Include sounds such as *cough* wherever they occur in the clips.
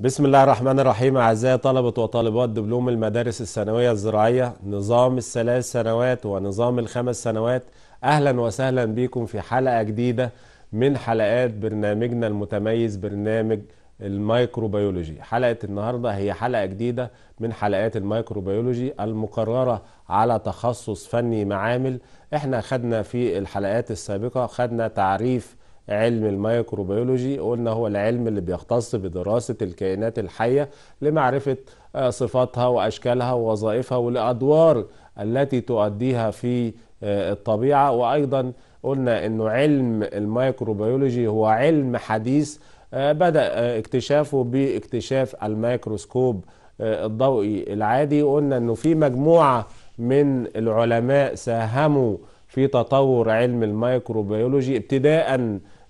بسم الله الرحمن الرحيم أعزائي طلبة وطالبات دبلوم المدارس الثانوية الزراعية نظام الثلاث سنوات ونظام الخمس سنوات أهلا وسهلا بكم في حلقة جديدة من حلقات برنامجنا المتميز برنامج الميكروبيولوجي حلقة النهاردة هي حلقة جديدة من حلقات الميكروبيولوجي المقررة على تخصص فني معامل احنا خدنا في الحلقات السابقة خدنا تعريف علم الميكروبيولوجي قلنا هو العلم اللي بيختص بدراسة الكائنات الحية لمعرفة آه، صفاتها وأشكالها ووظائفها والأدوار التي تؤديها في آه، الطبيعة وأيضا قلنا أنه علم الميكروبيولوجي هو علم حديث آه، بدأ اكتشافه باكتشاف الميكروسكوب الضوئي العادي قلنا أنه في مجموعة من العلماء ساهموا في تطور علم الميكروبيولوجي ابتداءً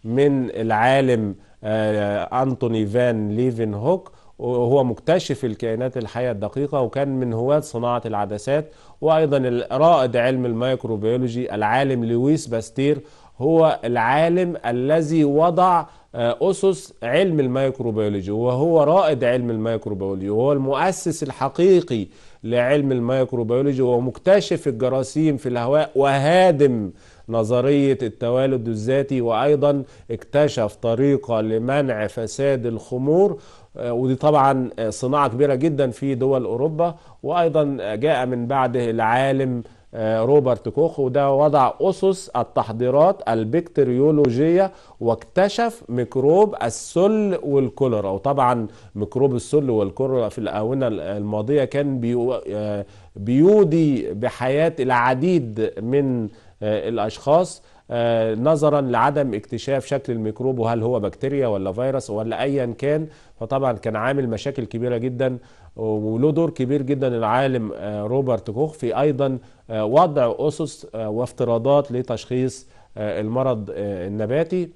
من العالم آه، أنتوني فان ليفن هوك وهو مكتشف الكائنات الحية الدقيقة وكان من هواة صناعة العدسات وأيضا رائد علم الميكروبيولوجي العالم لويس باستير هو العالم الذي وضع آه، أسس علم الميكروبيولوجي وهو رائد علم الميكروبيولوجي وهو المؤسس الحقيقي لعلم الميكروبيولوجي ومكتشف الجراثيم في الهواء وهادم نظرية التوالد الذاتي وأيضا اكتشف طريقة لمنع فساد الخمور آه، ودي طبعا آه، صناعة كبيرة جدا في دول أوروبا وأيضا آه، جاء من بعده العالم روبرت كوخ وده وضع أسس التحضيرات البكتيريولوجية واكتشف ميكروب السل والكوليرا وطبعا ميكروب السل والكوليرا في الآونة الماضية كان بيودي بحياة العديد من آه، الأشخاص آه، نظرا لعدم اكتشاف شكل الميكروب وهل هو بكتيريا ولا فيروس ولا أيا كان فطبعا كان عامل مشاكل كبيرة جدا وله دور كبير جدا العالم آه، روبرت كوخ في أيضا وضع أسس وافتراضات لتشخيص المرض النباتي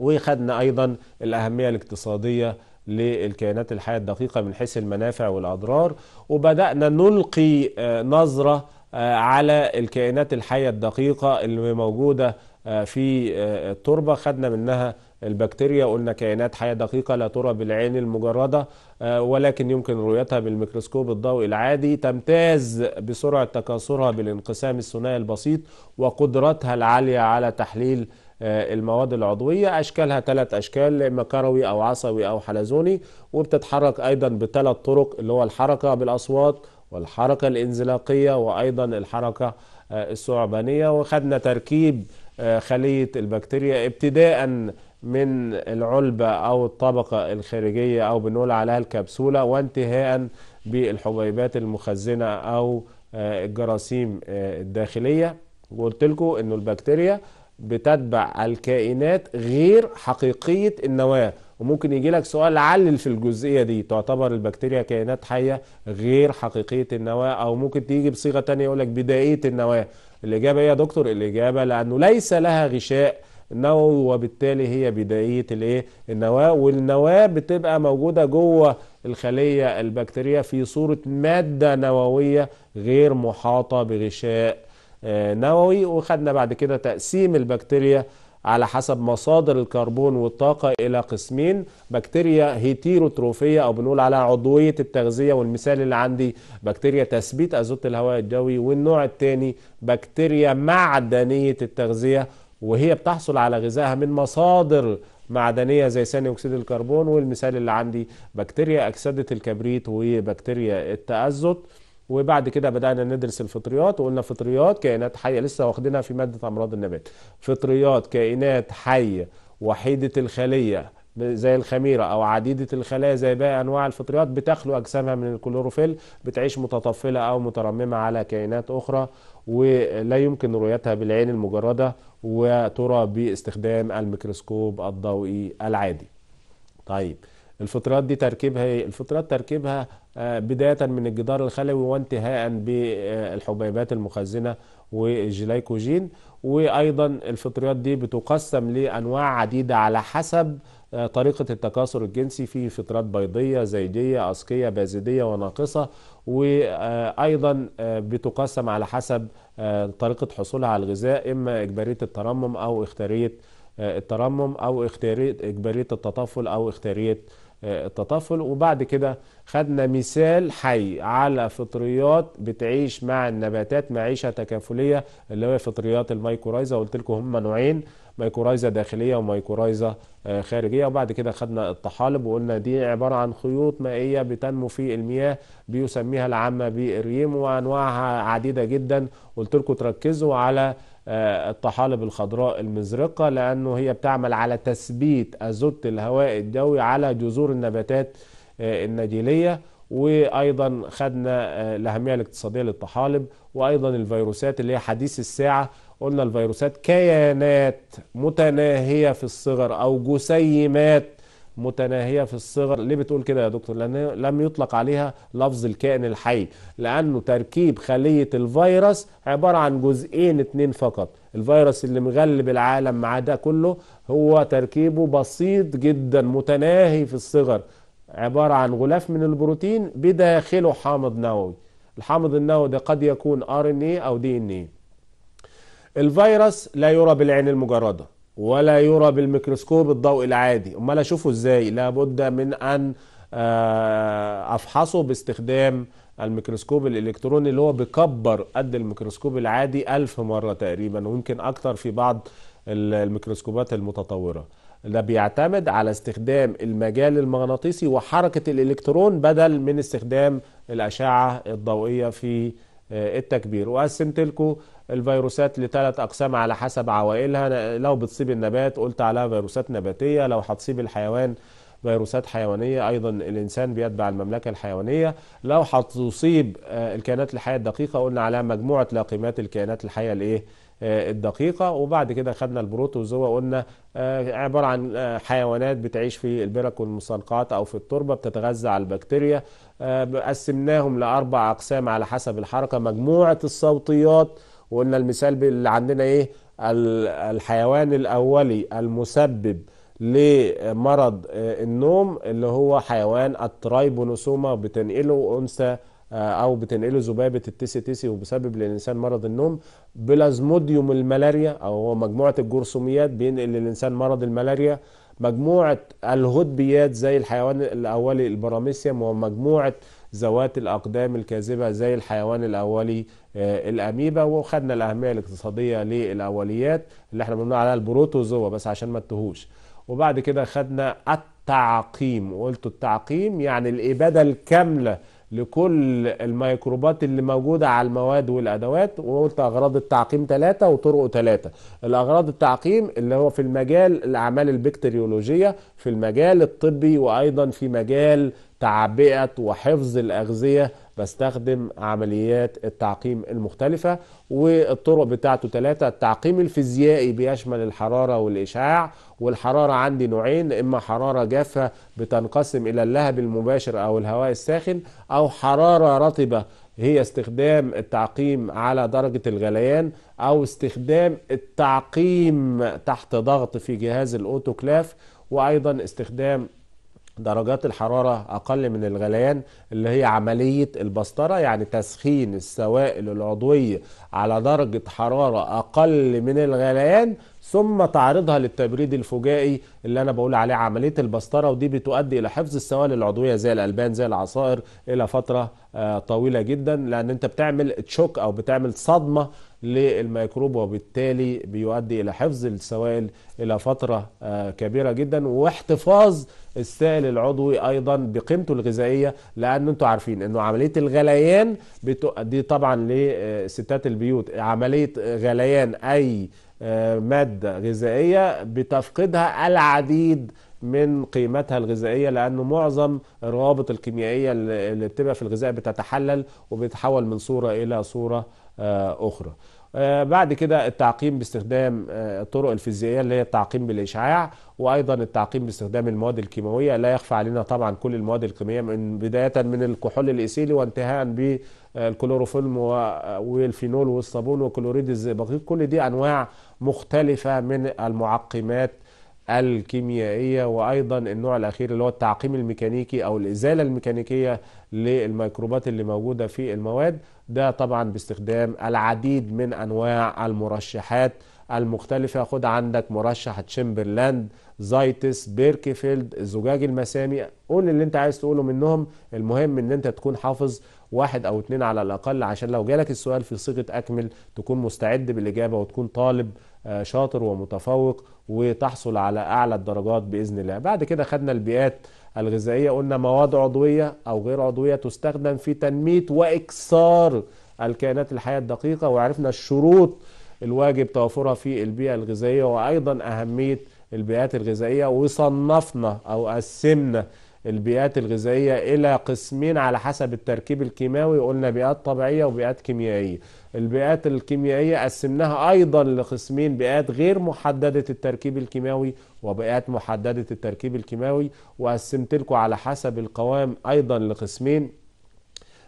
وخدنا أيضا الأهمية الاقتصادية للكائنات الحية الدقيقة من حيث المنافع والأضرار وبدأنا نلقي نظرة آه، على الكائنات الحية الدقيقة اللي موجودة آه، في التربة آه، خدنا منها البكتيريا قلنا كائنات حية دقيقة لا ترى بالعين المجردة ولكن يمكن رؤيتها بالميكروسكوب الضوئي العادي تمتاز بسرعة تكاثرها بالانقسام الثنائي البسيط وقدرتها العالية على تحليل المواد العضوية أشكالها ثلاث أشكال إما كروي أو عصبي أو حلزوني وبتتحرك أيضا بثلاث طرق اللي هو الحركة بالأصوات والحركة الانزلاقية وأيضا الحركة آه، الثعبانية وخدنا تركيب آه، خلية البكتيريا ابتداء من العلبة أو الطبقة الخارجية أو بنقول عليها الكبسولة وانتهاء بالحبيبات المخزنة أو آه، الجراثيم الداخلية وقلت لكم إنه البكتيريا بتتبع الكائنات غير حقيقية النواة وممكن يجي لك سؤال علل في الجزئية دي تعتبر البكتيريا كائنات حية غير حقيقية النواة أو ممكن تيجي بصيغة تانية يقول لك بدائية النواة الإجابة إيه يا دكتور الإجابة لأنه ليس لها غشاء نووي وبالتالي هي بدائية الايه النواة والنواة بتبقى موجودة جوه الخلية البكتيرية في صورة مادة نووية غير محاطة بغشاء آه، نووي وخدنا بعد كده تقسيم البكتيريا على حسب مصادر الكربون والطاقة إلى قسمين بكتيريا هيتيروتروفية أو بنقول على عضوية التغذية والمثال اللي عندي بكتيريا تثبيت أزوت الهواء الجوي والنوع الثاني بكتيريا معدنية التغذية وهي بتحصل على غذائها من مصادر معدنيه زي ثاني اكسيد الكربون والمثال اللي عندي بكتيريا اكسده الكبريت وبكتيريا التازوت وبعد كده بدانا ندرس الفطريات وقلنا فطريات كائنات حيه لسه واخدينها في ماده امراض النبات فطريات كائنات حيه وحيده الخليه زي الخميره او عديده الخلايا زي باقي انواع الفطريات بتخلو اجسامها من الكلوروفيل بتعيش متطفله او مترممه على كائنات اخرى ولا يمكن رؤيتها بالعين المجرده وترى باستخدام الميكروسكوب الضوئي العادي. طيب الفترات دي تركيبها ايه؟ الفترات تركيبها آه، بداية من الجدار الخلوي وانتهاء بالحبيبات آه، المخزنة والجلايكوجين وايضا الفطريات دي بتقسم لانواع عديده على حسب آه، طريقه التكاثر الجنسي في فطرات بيضيه زيديه اسقيه بازديه وناقصه وايضا بتقسم على حسب طريقه حصولها على الغذاء اما اجباريه الترمم او اختاريه الترمم او اختاريه اجباريه التطفل او اختاريه التطفل وبعد كده خدنا مثال حي على فطريات بتعيش مع النباتات معيشة تكافلية اللي هي فطريات الميكورايزا قلت لكم هم نوعين ميكورايزا داخلية وميكورايزا آه، خارجية وبعد كده خدنا الطحالب وقلنا دي عبارة عن خيوط مائية بتنمو في المياه بيسميها العامة بالريم وأنواعها عديدة جدا قلت لكم تركزوا على آه، الطحالب الخضراء المزرقة لأنه هي بتعمل على تثبيت أزوت الهواء الجوي على جذور النباتات آه، النجيلية وأيضا خدنا آه، الأهمية الاقتصادية للطحالب وأيضا الفيروسات اللي هي حديث الساعة قلنا الفيروسات كيانات متناهية في الصغر أو جسيمات متناهية في الصغر ليه بتقول كده يا دكتور لأن لم يطلق عليها لفظ الكائن الحي لأنه تركيب خلية الفيروس عبارة عن جزئين اتنين فقط الفيروس اللي مغلب العالم مع ده كله هو تركيبه بسيط جدا متناهي في الصغر عبارة عن غلاف من البروتين بداخله حامض نووي الحامض النووي ده قد يكون ار ان اي او دي ان اي الفيروس لا يرى بالعين المجرده ولا يرى بالميكروسكوب الضوء العادي امال اشوفه ازاي لابد من ان آه، افحصه باستخدام الميكروسكوب الالكتروني اللي هو بيكبر قد الميكروسكوب العادي ألف مره تقريبا ويمكن اكتر في بعض الميكروسكوبات المتطوره ده بيعتمد على استخدام المجال المغناطيسي وحركه الالكترون بدل من استخدام الاشعه الضوئيه في آه، التكبير وقسمت لكم الفيروسات لثلاث اقسام على حسب عوائلها لو بتصيب النبات قلت عليها فيروسات نباتيه لو هتصيب الحيوان فيروسات حيوانيه ايضا الانسان بيتبع المملكه الحيوانيه لو هتصيب آه، الكائنات الحيه الدقيقه قلنا عليها مجموعه لاقيمات الكائنات الحيه الايه آه، الدقيقة وبعد كده خدنا البروتوزوا قلنا آه، عبارة عن آه، حيوانات بتعيش في البرك والمستنقعات أو في التربة بتتغذى على البكتيريا قسمناهم لأربع أقسام على حسب الحركة مجموعة الصوتيات وقلنا المثال اللي عندنا إيه الحيوان الأولي المسبب لمرض النوم اللي هو حيوان الترايبونوسوما بتنقله أنثى آه، او بتنقله ذبابه التسي تسي وبسبب للانسان مرض النوم بلازموديوم الملاريا او هو مجموعه الجرثوميات بينقل للانسان مرض الملاريا مجموعه الهدبيات زي الحيوان الاولي البراميسيوم ومجموعه ذوات الاقدام الكاذبه زي الحيوان الاولي آه، الاميبا وخدنا الاهميه الاقتصاديه للاوليات اللي احنا بنقول عليها البروتوزوا بس عشان ما تتهوش وبعد كده خدنا التعقيم وقلت التعقيم يعني الاباده الكامله لكل الميكروبات اللي موجودة على المواد والأدوات وقلت أغراض التعقيم ثلاثة وطرقه ثلاثة الأغراض التعقيم اللي هو في المجال الأعمال البكتريولوجية في المجال الطبي وأيضا في مجال تعبئة وحفظ الأغذية بستخدم عمليات التعقيم المختلفة والطرق بتاعته ثلاثة التعقيم الفيزيائي بيشمل الحرارة والإشعاع والحرارة عندي نوعين إما حرارة جافة بتنقسم إلى اللهب المباشر أو الهواء الساخن أو حرارة رطبة هي استخدام التعقيم على درجة الغليان أو استخدام التعقيم تحت ضغط في جهاز الأوتوكلاف وأيضا استخدام درجات الحرارة أقل من الغليان اللي هي عملية البسطرة يعني تسخين السوائل العضوية على درجة حرارة أقل من الغليان ثم تعرضها للتبريد الفجائي اللي انا بقول عليه عمليه البسطره ودي بتؤدي الى حفظ السوائل العضويه زي الالبان زي العصائر الى فتره آه، طويله جدا لان انت بتعمل تشوك او بتعمل صدمه للميكروب وبالتالي بيؤدي الى حفظ السوائل الى فتره آه، كبيره جدا واحتفاظ السائل العضوي ايضا بقيمته الغذائيه لان انتم عارفين انه عمليه الغليان دي طبعا لستات البيوت عمليه غليان اي آه، ماده غذائيه بتفقدها العديد من قيمتها الغذائيه لانه معظم الروابط الكيميائيه اللي بتبقى في الغذاء بتتحلل وبتتحول من صوره الى صوره آه، اخرى آه، بعد كده التعقيم باستخدام آه، الطرق الفيزيائيه اللي هي التعقيم بالاشعاع وايضا التعقيم باستخدام المواد الكيماويه لا يخفى علينا طبعا كل المواد الكيماويه من بدايه من الكحول الاسيلي وانتهاء بالكلوروفيلم والفينول والصابون وكلوريد الزئبقيط كل دي انواع مختلفه من المعقمات الكيميائية وأيضا النوع الأخير اللي هو التعقيم الميكانيكي أو الإزالة الميكانيكية للميكروبات اللي موجودة في المواد ده طبعا باستخدام العديد من انواع المرشحات المختلفة خد عندك مرشح تشمبرلاند زايتس بيركفيلد زجاج المسامي قول اللي انت عايز تقوله منهم المهم ان انت تكون حافظ واحد او اتنين على الاقل عشان لو جالك السؤال في صيغة اكمل تكون مستعد بالاجابة وتكون طالب آه، شاطر ومتفوق وتحصل على اعلى الدرجات باذن الله بعد كده خدنا البيئات الغذائية قلنا مواد عضوية أو غير عضوية تستخدم في تنمية وإكسار الكائنات الحية الدقيقة وعرفنا الشروط الواجب توفرها في البيئة الغذائية وأيضا أهمية البيئات الغذائية وصنفنا أو قسمنا البيئات الغذائية إلى قسمين على حسب التركيب الكيماوي قلنا بيئات طبيعية وبيئات كيميائية البيئات الكيميائية قسمناها أيضا لقسمين بيئات غير محددة التركيب الكيماوي وبيئات محددة التركيب الكيماوي وقسمت لكم على حسب القوام أيضا لقسمين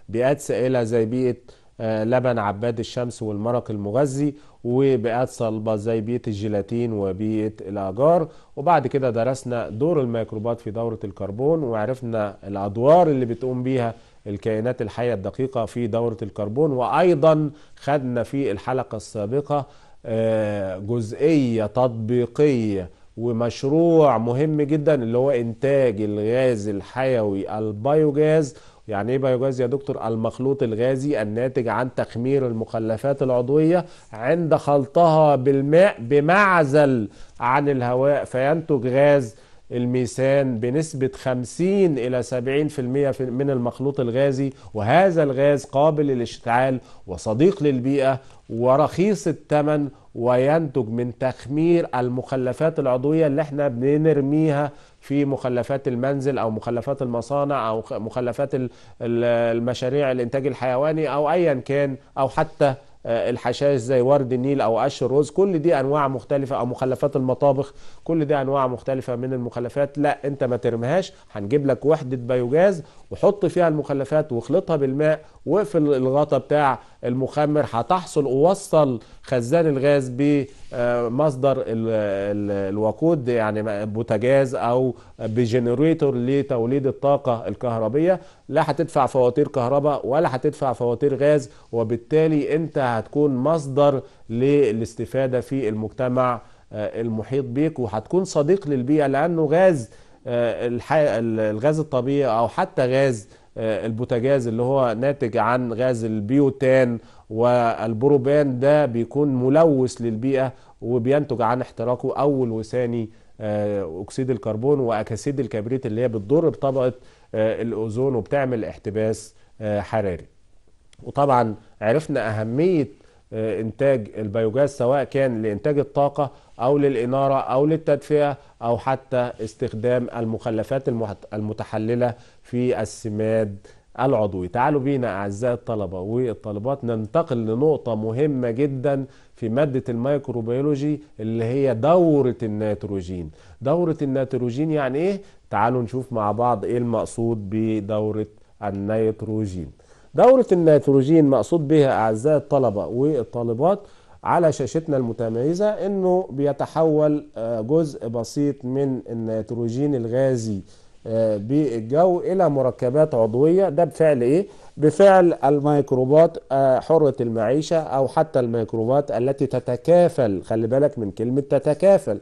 بيئات سائلة زي بيئة آه، لبن عباد الشمس والمرق المغذي وبيئات صلبة زي بيئة الجيلاتين وبيئة الأجار وبعد كده درسنا دور الميكروبات في دورة الكربون وعرفنا الأدوار اللي بتقوم بيها الكائنات الحية الدقيقة في دورة الكربون وأيضا خدنا في الحلقة السابقة آه، جزئية تطبيقية ومشروع مهم جدا اللي هو إنتاج الغاز الحيوي البيوجاز يعني ايه بيوجاز يا دكتور المخلوط الغازي الناتج عن تخمير المخلفات العضويه عند خلطها بالماء بمعزل عن الهواء فينتج غاز الميثان بنسبة 50 إلى 70% من المخلوط الغازي وهذا الغاز قابل للاشتعال وصديق للبيئة ورخيص الثمن وينتج من تخمير المخلفات العضوية اللي احنا بنرميها في مخلفات المنزل أو مخلفات المصانع أو مخلفات المشاريع الإنتاج الحيواني أو أيا كان أو حتى آه، الحشائش زي ورد النيل او قش الرز كل دي انواع مختلفه او مخلفات المطابخ كل دي انواع مختلفه من المخلفات لا انت ما ترميهاش هنجيب لك وحده بيوجاز وحط فيها المخلفات واخلطها بالماء واقفل الغطا بتاع المخمر هتحصل ووصل خزان الغاز بمصدر آه، الوقود يعني بوتاجاز او بجنريتور لتوليد الطاقه الكهربيه لا هتدفع فواتير كهرباء ولا هتدفع فواتير غاز وبالتالي انت هتكون مصدر للاستفاده في المجتمع آه، المحيط بيك وهتكون صديق للبيئه لانه غاز آه، الغاز الطبيعي او حتى غاز آه، البوتاجاز اللي هو ناتج عن غاز البيوتان والبروبان ده بيكون ملوث للبيئة وبينتج عن احتراقه أول وثاني آه، أكسيد الكربون وأكاسيد الكبريت اللي هي بتضر بطبقة آه، الأوزون وبتعمل احتباس حراري وطبعا عرفنا أهمية إنتاج البيوجاز سواء كان لإنتاج الطاقة أو للإنارة أو للتدفئة أو حتى استخدام المخلفات المتحللة في السماد العضوي تعالوا بينا أعزائي الطلبة والطالبات ننتقل لنقطة مهمة جدا في مادة الميكروبيولوجي اللي هي دورة النيتروجين دورة النيتروجين يعني إيه؟ تعالوا نشوف مع بعض إيه المقصود بدورة النيتروجين دورة النيتروجين مقصود بها أعزائي الطلبة والطالبات على شاشتنا المتميزة إنه بيتحول آه، جزء بسيط من النيتروجين الغازي بالجو الى مركبات عضويه ده بفعل ايه؟ بفعل الميكروبات آه، حره المعيشه او حتى الميكروبات التي تتكافل خلي بالك من كلمه تتكافل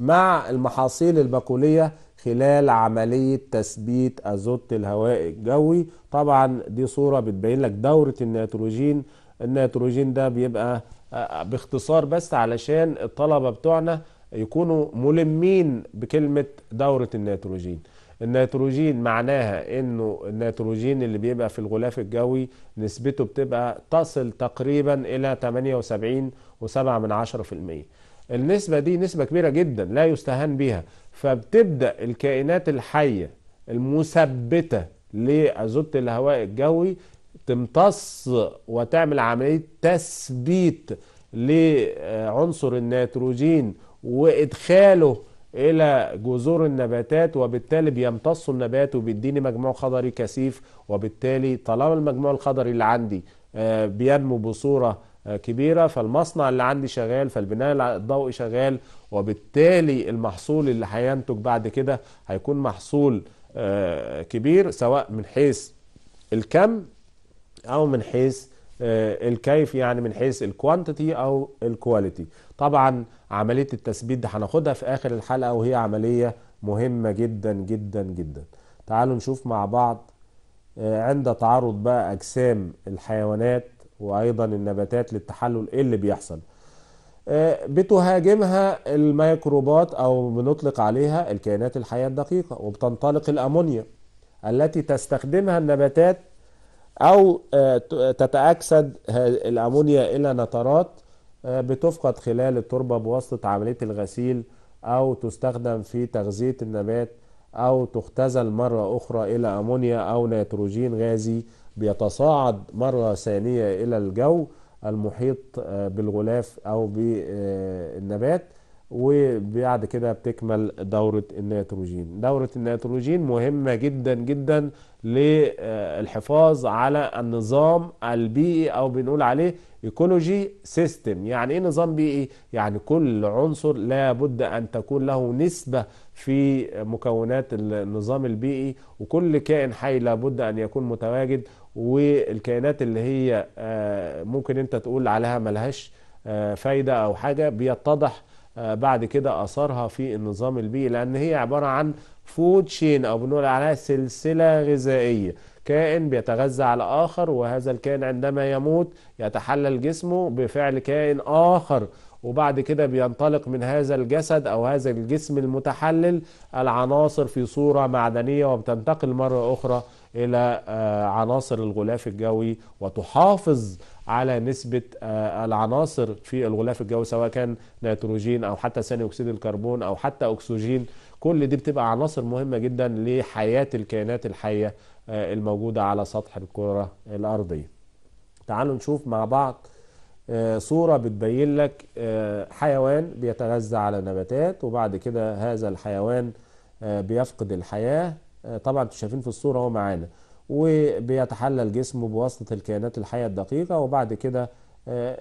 مع المحاصيل البقوليه خلال عملية تثبيت أزوت الهواء الجوي طبعا دي صورة بتبين لك دورة النيتروجين النيتروجين ده بيبقى آه، باختصار بس علشان الطلبة بتوعنا يكونوا ملمين بكلمة دورة النيتروجين النيتروجين معناها انه النيتروجين اللي بيبقى في الغلاف الجوي نسبته بتبقى تصل تقريبا الى 78.7% النسبة دي نسبة كبيرة جدا لا يستهان بها فبتبدأ الكائنات الحية المثبتة لأزوت الهواء الجوي تمتص وتعمل عملية تثبيت لعنصر النيتروجين وادخاله الى جذور النباتات وبالتالي بيمتص النبات وبيديني مجموع خضري كثيف وبالتالي طالما المجموع الخضري اللي عندي آه، بينمو بصوره آه، كبيره فالمصنع اللي عندي شغال فالبناء الضوئي شغال وبالتالي المحصول اللي هينتج بعد كده هيكون محصول آه، كبير سواء من حيث الكم او من حيث الكيف يعني من حيث الكوانتيتي او الكواليتي طبعا عملية التثبيت دي هناخدها في آخر الحلقة وهي عملية مهمة جدا جدا جدا تعالوا نشوف مع بعض آه، عند تعرض بقى أجسام الحيوانات وأيضا النباتات للتحلل إيه اللي بيحصل آه، بتهاجمها الميكروبات أو بنطلق عليها الكائنات الحية الدقيقة وبتنطلق الأمونيا التي تستخدمها النباتات أو آه، تتأكسد الأمونيا إلى نترات آه، بتفقد خلال التربة بواسطة عملية الغسيل أو تستخدم في تغذية النبات أو تختزل مرة أخرى إلى أمونيا أو نيتروجين غازي بيتصاعد مرة ثانية إلى الجو المحيط آه، بالغلاف أو بالنبات وبعد كده بتكمل دورة النيتروجين دورة النيتروجين مهمة جدا جدا للحفاظ على النظام البيئي او بنقول عليه ايكولوجي سيستم يعني ايه نظام بيئي يعني كل عنصر لابد ان تكون له نسبه في مكونات النظام البيئي وكل كائن حي لابد ان يكون متواجد والكائنات اللي هي آه، ممكن انت تقول عليها ملهاش آه، فايده او حاجه بيتضح آه، بعد كده اثرها في النظام البيئي لان هي عباره عن فود شين او بنقول عليها سلسله غذائيه كائن بيتغذى على اخر وهذا الكائن عندما يموت يتحلل جسمه بفعل كائن اخر وبعد كده بينطلق من هذا الجسد او هذا الجسم المتحلل العناصر في صوره معدنيه وبتنتقل مره اخرى الى آه، عناصر الغلاف الجوي وتحافظ على نسبة آه، العناصر في الغلاف الجوي سواء كان نيتروجين أو حتى ثاني أكسيد الكربون أو حتى أكسجين كل دي بتبقى عناصر مهمة جدا لحياة الكائنات الحية آه، الموجودة على سطح الكرة الأرضية تعالوا نشوف مع بعض آه، صورة بتبين لك حيوان بيتغذى على نباتات وبعد كده هذا الحيوان بيفقد الحياة طبعا انتوا شايفين في الصورة هو معانا وبيتحلى الجسم بواسطة الكائنات الحية الدقيقة وبعد كده آه،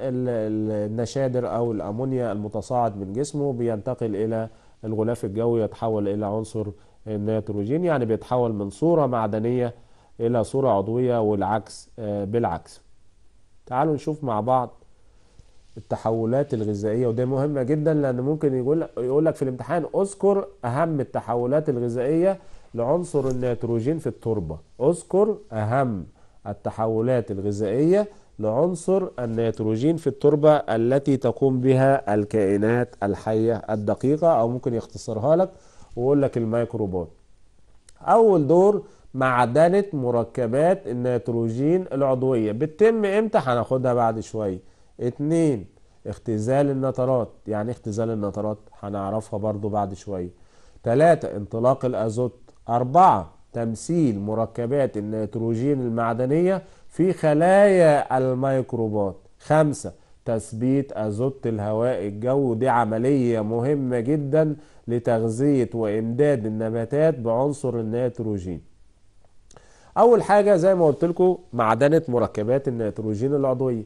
النشادر أو الأمونيا المتصاعد من جسمه بينتقل إلى الغلاف الجوي يتحول إلى عنصر النيتروجين يعني بيتحول من صورة معدنية إلى صورة عضوية والعكس آه، بالعكس تعالوا نشوف مع بعض التحولات الغذائية وده مهمة جدا لأن ممكن يقول لك في الامتحان اذكر أهم التحولات الغذائية لعنصر النيتروجين في التربة اذكر أهم التحولات الغذائية لعنصر النيتروجين في التربة التي تقوم بها الكائنات الحية الدقيقة أو ممكن يختصرها لك ويقول لك الميكروبات أول دور معدنة مركبات النيتروجين العضوية بتتم امتى هناخدها بعد شوية اتنين اختزال النترات يعني إيه اختزال النترات هنعرفها برضو بعد شوية تلاتة انطلاق الازوت أربعة تمثيل مركبات النيتروجين المعدنية في خلايا الميكروبات خمسة تثبيت أزوت الهواء الجو دي عملية مهمة جدا لتغذية وإمداد النباتات بعنصر النيتروجين أول حاجة زي ما قلت لكم معدنة مركبات النيتروجين العضوية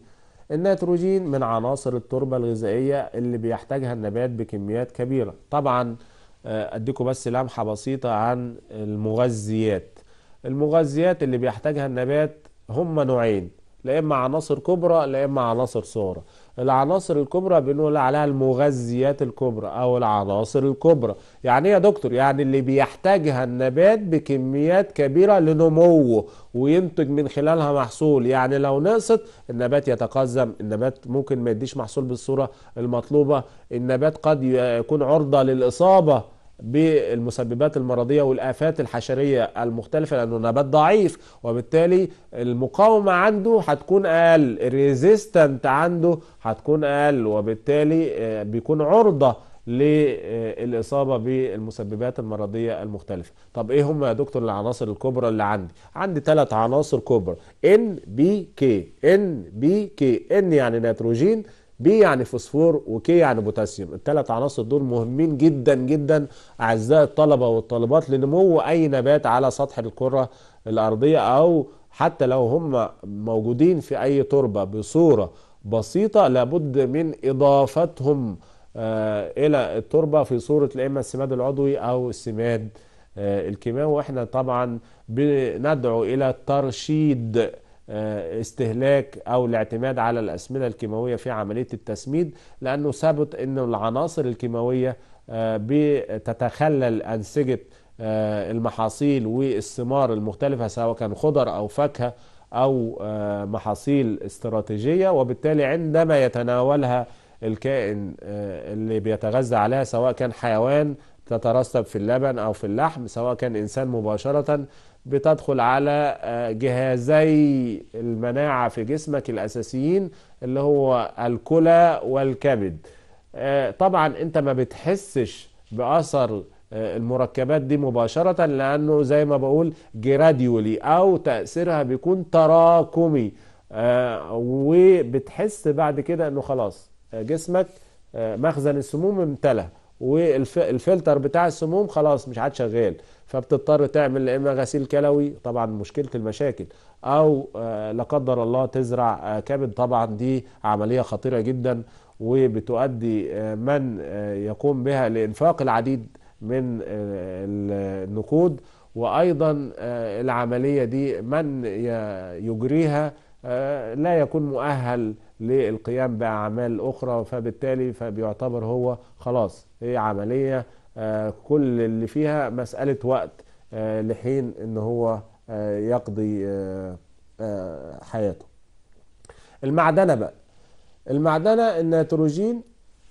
النيتروجين من عناصر التربة الغذائية اللي بيحتاجها النبات بكميات كبيرة طبعا آه، اديكم بس لمحه بسيطه عن المغذيات المغذيات اللي بيحتاجها النبات هم نوعين لا اما عناصر كبرى لا اما عناصر صغرى العناصر الكبرى بنقول عليها المغذيات الكبرى او العناصر الكبرى يعني ايه يا دكتور يعني اللي بيحتاجها النبات بكميات كبيره لنموه وينتج من خلالها محصول يعني لو نقصت النبات يتقزم النبات ممكن ما يديش محصول بالصوره المطلوبه النبات قد يكون عرضه للاصابه بالمسببات المرضية والآفات الحشرية المختلفة لأنه نبات ضعيف وبالتالي المقاومة عنده هتكون أقل الريزيستنت عنده هتكون أقل وبالتالي آه، بيكون عرضة للإصابة بالمسببات المرضية المختلفة طب إيه هم يا دكتور العناصر الكبرى اللي عندي عندي ثلاث عناصر كبرى B, K N يعني نيتروجين بي يعني فوسفور وكي يعني بوتاسيوم الثلاث عناصر دول مهمين جدا جدا اعزائي الطلبه والطالبات لنمو اي نبات على سطح الكره الارضيه او حتى لو هم موجودين في اي تربه بصوره بسيطه لابد من اضافتهم آه الى التربه في صوره اما السماد العضوي او السماد آه الكيماوي واحنا طبعا بندعو الى ترشيد آه، استهلاك او الاعتماد على الاسمده الكيماويه في عمليه التسميد لانه ثبت ان العناصر الكيماويه آه، بتتخلل انسجه آه، المحاصيل والثمار المختلفه سواء كان خضر او فاكهه او محاصيل استراتيجيه وبالتالي عندما يتناولها الكائن اللي بيتغذى عليها سواء كان حيوان تترسب في اللبن او في اللحم سواء كان انسان مباشره بتدخل على آه، جهازي المناعة في جسمك الأساسيين اللي هو الكلى والكبد آه، طبعا انت ما بتحسش بأثر آه، المركبات دي مباشرة لأنه زي ما بقول جراديولي أو تأثيرها بيكون تراكمي وبتحس بعد كده أنه خلاص جسمك مخزن السموم امتلى والفلتر بتاع السموم خلاص مش عاد شغال فبتضطر تعمل اما غسيل كلوي طبعا مشكله المشاكل او آه، لا قدر الله تزرع آه، كبد طبعا دي عمليه خطيره جدا وبتؤدي آه، من يقوم بها لانفاق العديد من النقود وايضا العمليه دي من يجريها لا يكون مؤهل للقيام باعمال اخرى فبالتالي فبيعتبر هو خلاص هي عمليه آه، كل اللي فيها مسألة وقت آه، لحين ان هو آه، يقضي حياته المعدنة بقى المعدنة النيتروجين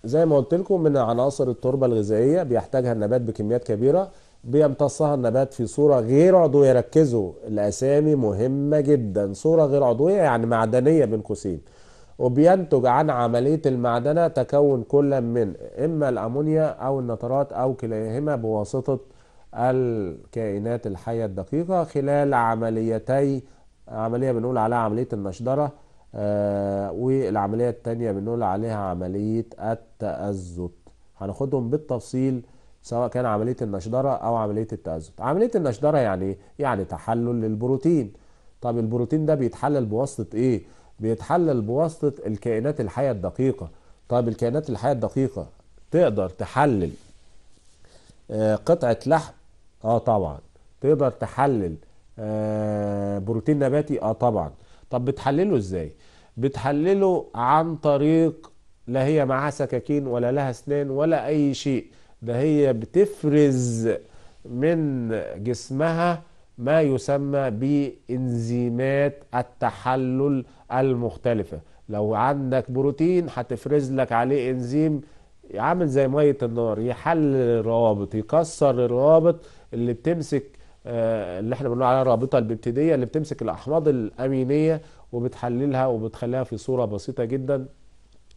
زي ما قلت لكم من عناصر التربة الغذائية بيحتاجها النبات بكميات كبيرة بيمتصها النبات في صورة غير عضوية ركزوا الأسامي مهمة جدا صورة غير عضوية يعني معدنية بين قوسين وبينتج عن عملية المعدنة تكون كل من إما الأمونيا أو النترات أو كلاهما بواسطة الكائنات الحية الدقيقة خلال عمليتي عملية بنقول عليها عملية النشدرة آه، والعملية التانية بنقول عليها عملية التأزت هناخدهم بالتفصيل سواء كان عملية النشدرة أو عملية التأزت عملية النشدرة يعني يعني تحلل للبروتين طب البروتين ده بيتحلل بواسطة إيه؟ بيتحلل بواسطة الكائنات الحية الدقيقة طيب الكائنات الحية الدقيقة تقدر تحلل آه، قطعة لحم اه طبعا تقدر تحلل آه، بروتين نباتي اه طبعا طب بتحلله ازاي بتحلله عن طريق لا هي معاها سكاكين ولا لها اسنان ولا اي شيء ده هي بتفرز من جسمها ما يسمى بإنزيمات التحلل المختلفة لو عندك بروتين هتفرز لك عليه إنزيم عامل زي مية النار يحلل الروابط يكسر الروابط اللي بتمسك آه، اللي احنا بنقول عليها الرابطه الببتيديه اللي بتمسك الاحماض الامينيه وبتحللها وبتخليها في صوره بسيطه جدا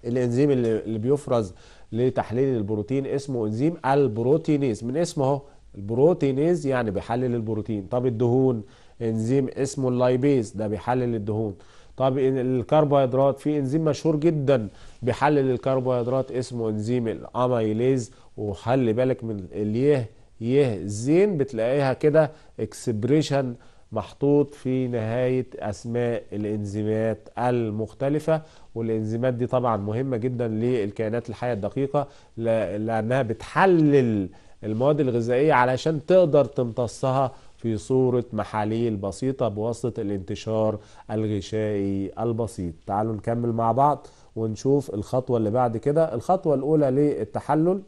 الانزيم اللي بيفرز لتحليل البروتين اسمه انزيم البروتينيز من اسمه اهو البروتينيز يعني بيحلل البروتين طب الدهون انزيم اسمه اللايبيز ده بيحلل الدهون طب الكربوهيدرات في انزيم مشهور جدا بيحلل الكربوهيدرات اسمه انزيم الامايليز وخلي بالك من اليه يه زين بتلاقيها كده اكسبريشن محطوط في نهاية أسماء الإنزيمات المختلفة والإنزيمات دي طبعا مهمة جدا للكائنات الحية الدقيقة لأنها بتحلل المواد الغذائية علشان تقدر تمتصها في صورة محاليل بسيطة بواسطة الانتشار الغشائي البسيط تعالوا نكمل مع بعض ونشوف الخطوة اللي بعد كده الخطوة الأولى للتحلل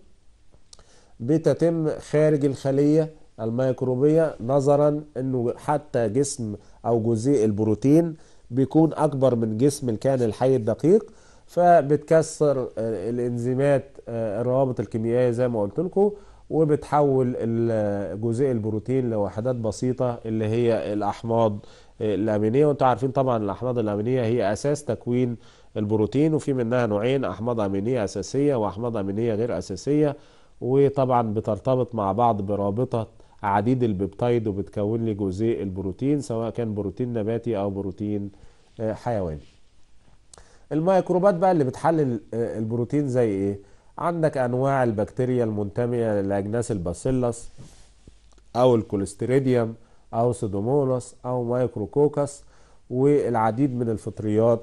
بتتم خارج الخلية الميكروبية نظرا أنه حتى جسم أو جزيء البروتين بيكون أكبر من جسم الكائن الحي الدقيق فبتكسر الانزيمات آه، الروابط الكيميائية زي ما قلت لكم وبتحول جزيء البروتين لوحدات بسيطة اللي هي الأحماض الأمينية وانتوا عارفين طبعا الأحماض الأمينية هي أساس تكوين البروتين وفي منها نوعين أحماض أمينية أساسية وأحماض أمينية غير أساسية وطبعا بترتبط مع بعض برابطة عديد البيبتايد وبتكون لي جزيء البروتين سواء كان بروتين نباتي أو بروتين آه، حيواني الميكروبات بقى اللي بتحلل آه، البروتين زي ايه؟ عندك أنواع البكتيريا المنتمية لأجناس الباسيلس أو الكولستريديوم أو سيدوموناس أو مايكروكوكس والعديد من الفطريات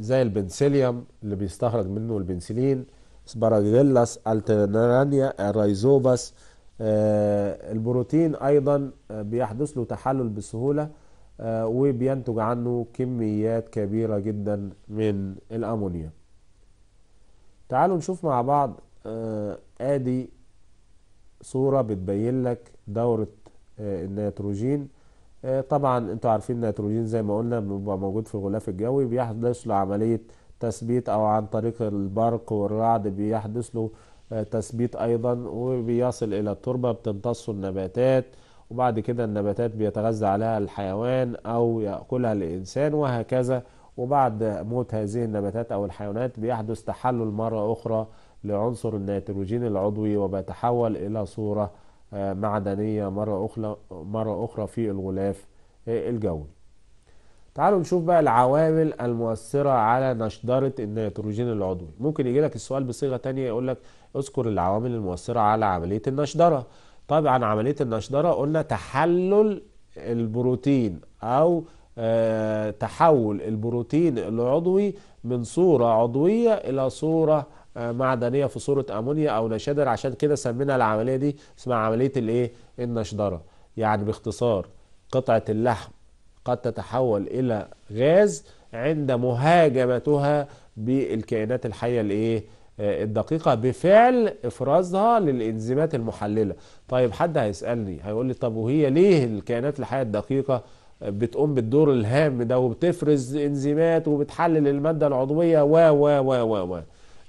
زي البنسيليوم اللي بيستخرج منه البنسلين سباراجيلاس التنانيا الرايزوباس آه البروتين ايضا آه، بيحدث له تحلل بسهوله آه وبينتج عنه كميات كبيره جدا من الامونيا تعالوا نشوف مع بعض آه، ادي صورة بتبين لك دورة آه، النيتروجين آه، طبعا انتوا عارفين النيتروجين زي ما قلنا بيبقى موجود في الغلاف الجوي بيحدث له عملية تثبيت او عن طريق البرق والرعد بيحدث له تثبيت ايضا وبيصل الى التربة بتمتصه النباتات وبعد كده النباتات بيتغذى عليها الحيوان او يأكلها الانسان وهكذا وبعد موت هذه النباتات أو الحيوانات بيحدث تحلل مرة أخرى لعنصر النيتروجين العضوي وبيتحول إلى صورة آه، معدنية مرة أخرى, مرة أخرى في الغلاف آه، الجوي تعالوا نشوف بقى العوامل المؤثرة على نشدرة النيتروجين العضوي ممكن يجي لك السؤال بصيغة تانية يقول لك اذكر العوامل المؤثرة على عملية النشدرة طبعا عملية النشدرة قلنا تحلل البروتين أو آه، تحول البروتين العضوي من صورة عضوية إلى صورة آه، معدنية في صورة أمونيا أو نشادر عشان كده سمينا العملية دي اسمها عملية الإيه؟ النشدرة يعني باختصار قطعة اللحم قد تتحول إلى غاز عند مهاجمتها بالكائنات الحية الإيه؟ آه، الدقيقة بفعل إفرازها للإنزيمات المحللة طيب حد هيسألني هيقول لي طب وهي ليه الكائنات الحية الدقيقة بتقوم بالدور الهام ده وبتفرز انزيمات وبتحلل المادة العضوية و و و و و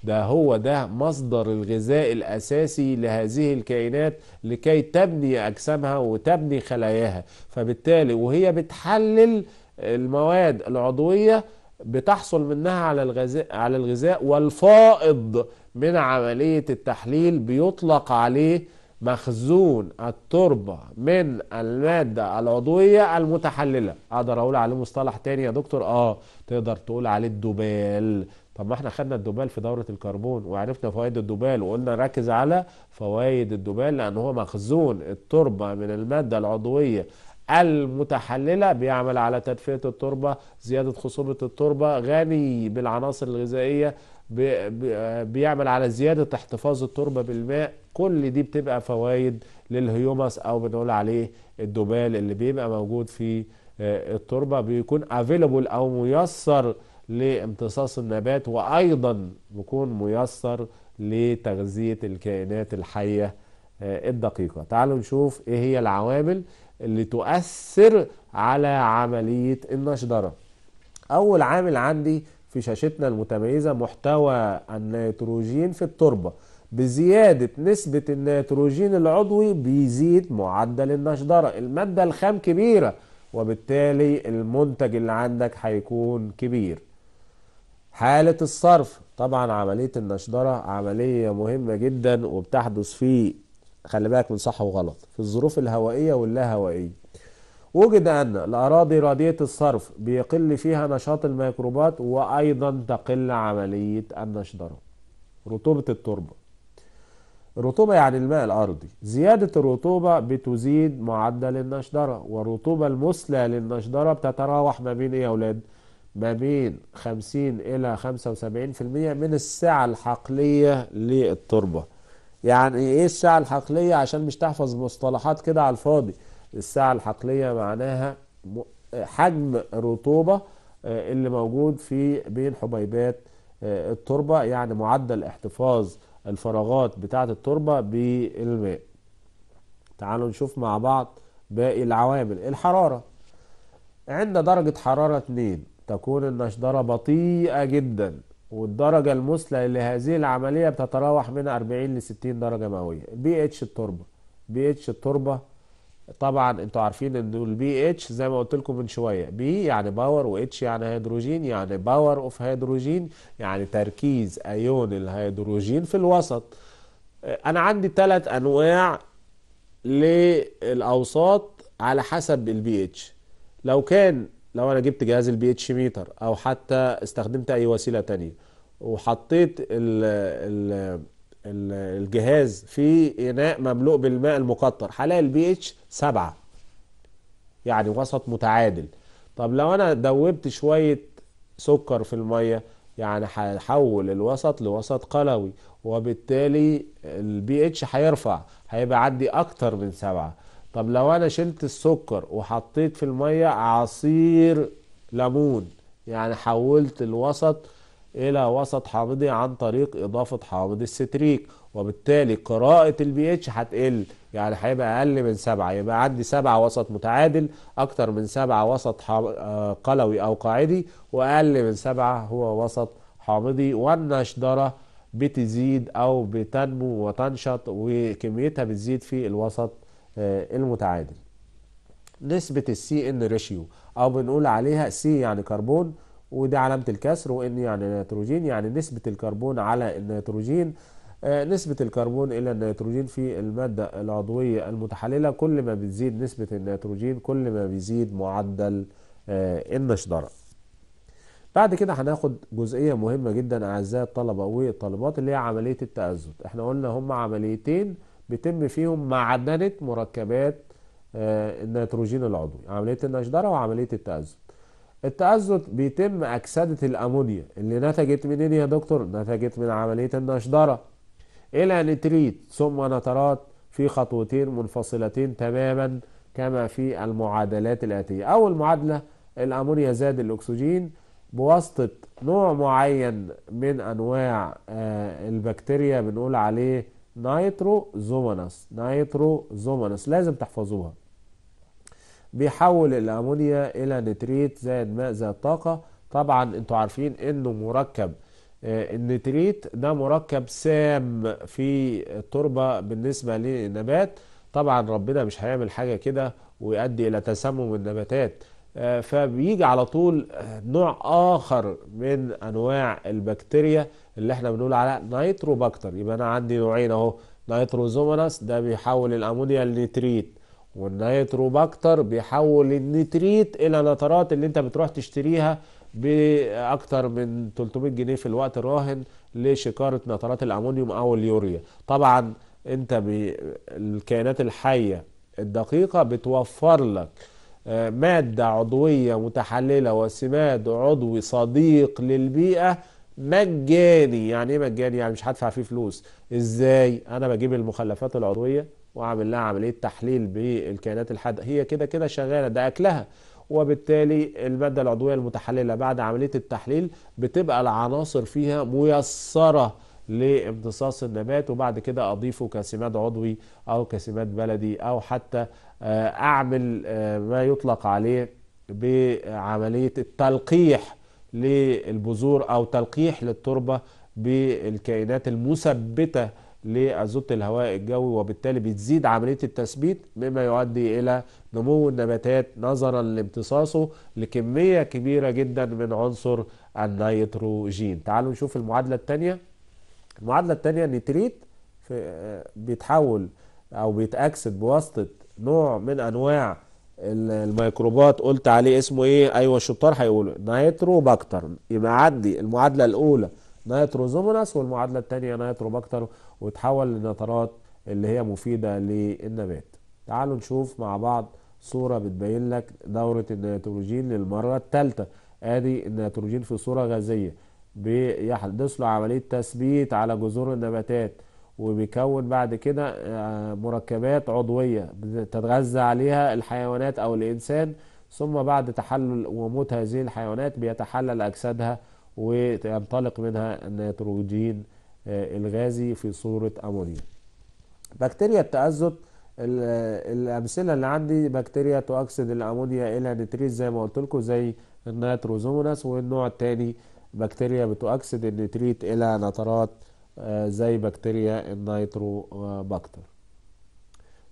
ده هو ده مصدر الغذاء الأساسي لهذه الكائنات لكي تبني أجسامها وتبني خلاياها فبالتالي وهي بتحلل المواد العضوية بتحصل منها على الغذاء على الغذاء والفائض من عملية التحليل بيطلق عليه مخزون التربة من المادة العضوية المتحللة اقدر اقول عليه مصطلح تاني يا دكتور اه تقدر تقول عليه الدبال طب ما احنا خدنا الدبال في دورة الكربون وعرفنا فوائد الدبال وقلنا نركز على فوائد الدبال لان هو مخزون التربة من المادة العضوية المتحللة بيعمل على تدفئة التربة زيادة خصوبة التربة غني بالعناصر الغذائية بيعمل على زيادة احتفاظ التربة بالماء كل دي بتبقى فوائد للهيومس او بنقول عليه الدبال اللي بيبقى موجود في آه، التربة بيكون افيلبل او ميسر لامتصاص النبات وايضا بيكون ميسر لتغذية الكائنات الحية آه، الدقيقة تعالوا نشوف ايه هي العوامل اللي تؤثر على عملية النشدرة اول عامل عندي في شاشتنا المتميزة محتوى النيتروجين في التربة بزيادة نسبة النيتروجين العضوي بيزيد معدل النشدرة المادة الخام كبيرة وبالتالي المنتج اللي عندك هيكون كبير حالة الصرف طبعا عملية النشدرة عملية مهمة جدا وبتحدث في خلي بالك من صح وغلط في الظروف الهوائية واللا هوائية وجد أن الأراضي رادية الصرف بيقل فيها نشاط الميكروبات وأيضا تقل عملية النشدرة رطوبة التربة الرطوبة يعني الماء الأرضي زيادة الرطوبة بتزيد معدل النشدرة والرطوبة المثلى للنشدرة بتتراوح ما بين إيه يا أولاد؟ ما بين 50 إلى 75% من السعة الحقلية للتربة يعني إيه السعة الحقلية عشان مش تحفظ مصطلحات كده على الفاضي السعة الحقلية معناها حجم الرطوبة آه، اللي موجود في بين حبيبات آه، التربة يعني معدل احتفاظ الفراغات بتاعة التربة بالماء تعالوا نشوف مع بعض باقي العوامل الحرارة عند درجة حرارة 2 تكون النشدرة بطيئة جدا والدرجة المثلى لهذه العملية بتتراوح من 40 ل 60 درجة مئوية بي اتش التربة بي اتش التربة طبعا انتوا عارفين ان البي اتش زي ما قلت لكم من شويه بي يعني باور واتش يعني هيدروجين يعني باور اوف هيدروجين يعني تركيز ايون الهيدروجين في الوسط انا عندي ثلاث انواع للاوساط على حسب البي اتش لو كان لو انا جبت جهاز البي اتش ميتر او حتى استخدمت اي وسيله تانية وحطيت ال ال الجهاز في إناء مملوء بالماء المقطر هلاقي البي اتش 7 يعني وسط متعادل طب لو أنا دوبت شوية سكر في المية يعني هحول الوسط لوسط قلوي وبالتالي البي اتش هيرفع هيبقى عندي أكتر من 7 طب لو أنا شلت السكر وحطيت في المية عصير ليمون يعني حولت الوسط إلى وسط حامضي عن طريق إضافة حامض الستريك وبالتالي قراءة البي اتش هتقل يعني هيبقى أقل من سبعة يبقى عندي سبعة وسط متعادل أكتر من سبعة وسط آه، قلوي أو قاعدي وأقل من سبعة هو وسط حامضي والنشدرة بتزيد أو بتنمو وتنشط وكميتها بتزيد في الوسط آه، المتعادل نسبة السي ان ريشيو أو بنقول عليها سي يعني كربون ودي علامة الكسر وإن يعني نيتروجين يعني نسبة الكربون على النيتروجين آه، نسبة الكربون إلى النيتروجين في المادة العضوية المتحللة كل ما بتزيد نسبة النيتروجين كل ما بيزيد معدل آه، النشدرة بعد كده هناخد جزئية مهمة جدا أعزائي الطلبة والطالبات اللي هي عملية التأزد احنا قلنا هم عمليتين بيتم فيهم معدنة مركبات آه، النيتروجين العضوي عملية النشدرة وعملية التأزد التأزد بيتم أكسدة الأمونيا اللي نتجت منين إيه يا دكتور؟ نتجت من عملية النشدرة إلى نتريت ثم نترات في خطوتين منفصلتين تماما كما في المعادلات الآتية أول معادلة الأمونيا زاد الأكسجين بواسطة نوع معين من أنواع آه، البكتيريا بنقول عليه نايترو زومانس نايترو زومانس لازم تحفظوها بيحول الأمونيا إلى نتريت زائد ماء زائد طاقة طبعا انتوا عارفين انه مركب آه، النتريت ده مركب سام في التربة بالنسبة للنبات طبعا ربنا مش هيعمل حاجة كده ويؤدي إلى تسمم النباتات آه، فبيجي على طول آه، نوع آخر من أنواع البكتيريا اللي احنا بنقول على نيتروباكتر يبقى أنا عندي نوعين أهو نيتروزوموناس ده بيحول الأمونيا لنتريت والنيترو باكتر بيحول النتريت الى نترات اللي انت بتروح تشتريها باكتر من 300 جنيه في الوقت الراهن لشكاره نترات الامونيوم او اليوريا طبعا انت الكائنات الحيه الدقيقه بتوفر لك آه، ماده عضويه متحلله وسماد عضوي صديق للبيئه مجاني يعني ايه مجاني يعني مش هدفع فيه فلوس ازاي انا بجيب المخلفات العضويه واعمل لها عمليه تحليل بالكائنات الحاده هي كده كده شغاله ده اكلها وبالتالي الماده العضويه المتحلله بعد عمليه التحليل بتبقى العناصر فيها ميسره لامتصاص النبات وبعد كده اضيفه كسماد عضوي او كسماد بلدي او حتى آه، اعمل آه، ما يطلق عليه بعمليه التلقيح للبذور او تلقيح للتربه بالكائنات المثبته لأزوت الهواء الجوي وبالتالي بتزيد عملية التثبيت مما يؤدي إلى نمو النباتات نظرا لامتصاصه لكمية كبيرة جدا من عنصر النيتروجين تعالوا نشوف المعادلة الثانية المعادلة الثانية النتريت آه، بيتحول أو بيتأكسد بواسطة نوع من أنواع الميكروبات قلت عليه اسمه ايه ايوه الشطار هيقولوا باكتر يبقى عندي المعادله الاولى نيتروزوموناس والمعادله الثانيه نيتروباكتر وتحول لنترات اللي هي مفيدة للنبات تعالوا نشوف مع بعض صورة بتبين لك دورة النيتروجين للمرة الثالثة ادي النيتروجين في صورة غازية بيحدث له عملية تثبيت على جذور النباتات وبيكون بعد كده آه، مركبات عضوية بتتغذى عليها الحيوانات أو الإنسان ثم بعد تحلل وموت هذه الحيوانات بيتحلل أجسادها وينطلق منها النيتروجين آه، الغازي في صورة أمونيا بكتيريا التأزت الأمثلة اللي عندي بكتيريا تؤكسد الأمونيا إلى نتريت زي ما قلت لكم زي النيتروزوموناس والنوع التاني بكتيريا بتؤكسد النتريت إلى نترات آه، زي بكتيريا النيتروباكتر آه،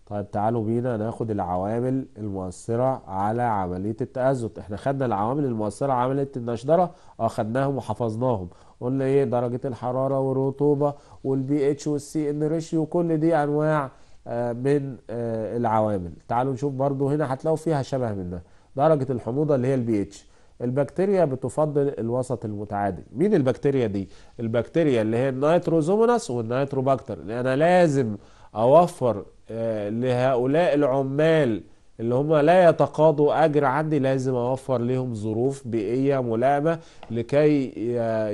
طيب تعالوا بينا ناخد العوامل المؤثرة على عملية التأزت احنا خدنا العوامل المؤثرة على عملية النشدرة اه خدناهم وحفظناهم قلنا ايه درجة الحرارة والرطوبة والبي اتش والسي ان ريشيو كل دي انواع آه، من آه، العوامل تعالوا نشوف برضو هنا هتلاقوا فيها شبه منها درجة الحموضة اللي هي البي اتش البكتيريا بتفضل الوسط المتعادل مين البكتيريا دي البكتيريا اللي هي النيتروزوموناس والنيتروباكتر انا لازم اوفر آه، لهؤلاء العمال اللي هم لا يتقاضوا أجر عندي لازم أوفر لهم ظروف بيئية ملائمة لكي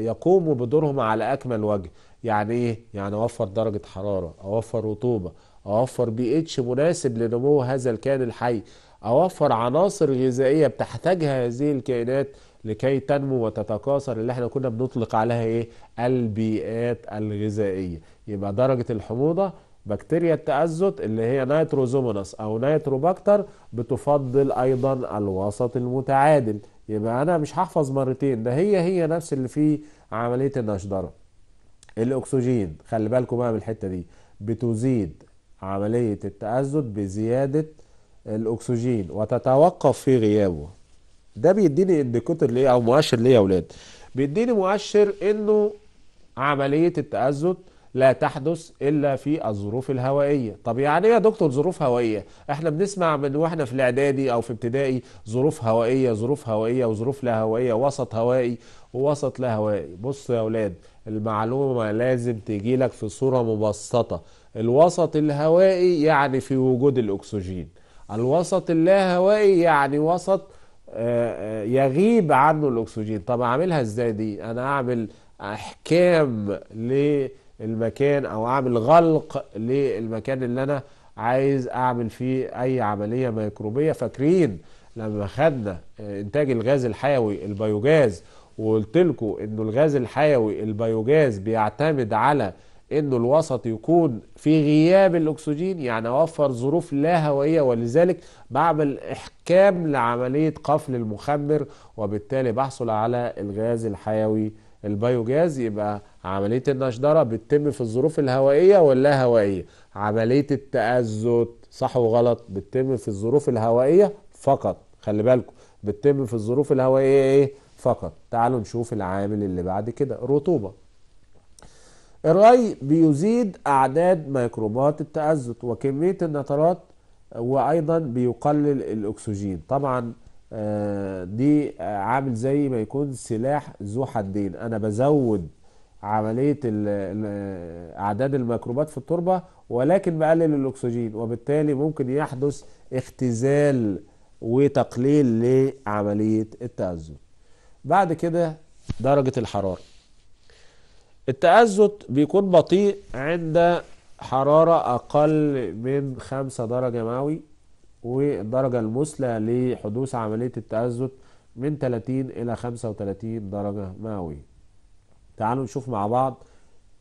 يقوموا بدورهم على أكمل وجه يعني إيه؟ يعني أوفر درجة حرارة أوفر رطوبة أوفر بي اتش مناسب لنمو هذا الكائن الحي أوفر عناصر غذائية بتحتاجها هذه الكائنات لكي تنمو وتتكاثر اللي احنا كنا بنطلق عليها ايه البيئات الغذائية يبقى درجة الحموضة بكتيريا التأزت اللي هي نيتروزوموناس أو نيتروباكتر بتفضل أيضا الوسط المتعادل يبقى أنا مش هحفظ مرتين ده هي هي نفس اللي في عملية النشدرة الأكسجين خلي بالكم بقى من الحتة دي بتزيد عملية التأزت بزيادة الأكسجين وتتوقف في غيابه ده بيديني انديكوتر ليه أو مؤشر ليه يا أولاد بيديني مؤشر إنه عملية التأزت لا تحدث إلا في الظروف الهوائية طب يعني إيه يا دكتور ظروف هوائية احنا بنسمع من واحنا في الإعدادي أو في ابتدائي ظروف هوائية ظروف هوائية وظروف لا هوائية وسط هوائي ووسط لا هوائي بص يا أولاد المعلومة لازم لك في صورة مبسطة الوسط الهوائي يعني في وجود الأكسجين الوسط اللا هوائي يعني وسط آه، آه، يغيب عنه الأكسجين طب أعملها إزاي دي أنا أعمل أحكام ليه المكان او اعمل غلق للمكان اللي انا عايز اعمل فيه اي عمليه ميكروبيه فاكرين لما خدنا آه، انتاج الغاز الحيوي البيوجاز وقلت لكم انه الغاز الحيوي البيوجاز بيعتمد على انه الوسط يكون في غياب الاكسجين يعني اوفر ظروف لا هوائيه ولذلك بعمل احكام لعمليه قفل المخمر وبالتالي بحصل على الغاز الحيوي البيوجاز يبقى عملية النشدرة بتتم في الظروف الهوائية واللا هوائية عملية التأزت صح وغلط بتتم في الظروف الهوائية فقط خلي بالكم بتتم في الظروف الهوائية ايه فقط تعالوا نشوف العامل اللي بعد كده رطوبة الري بيزيد أعداد ميكروبات التأزت وكمية النترات وأيضا بيقلل الأكسجين طبعا آه، دي عامل زي ما يكون سلاح ذو حدين انا بزود عملية اعداد الميكروبات في التربة ولكن بقلل الاكسجين وبالتالي ممكن يحدث اختزال وتقليل لعملية التازوت بعد كده درجة الحرارة التأزت بيكون بطيء عند حرارة أقل من 5 درجة مئوي والدرجة المثلى لحدوث عملية التأزت من 30 إلى 35 درجة مئوية تعالوا نشوف مع بعض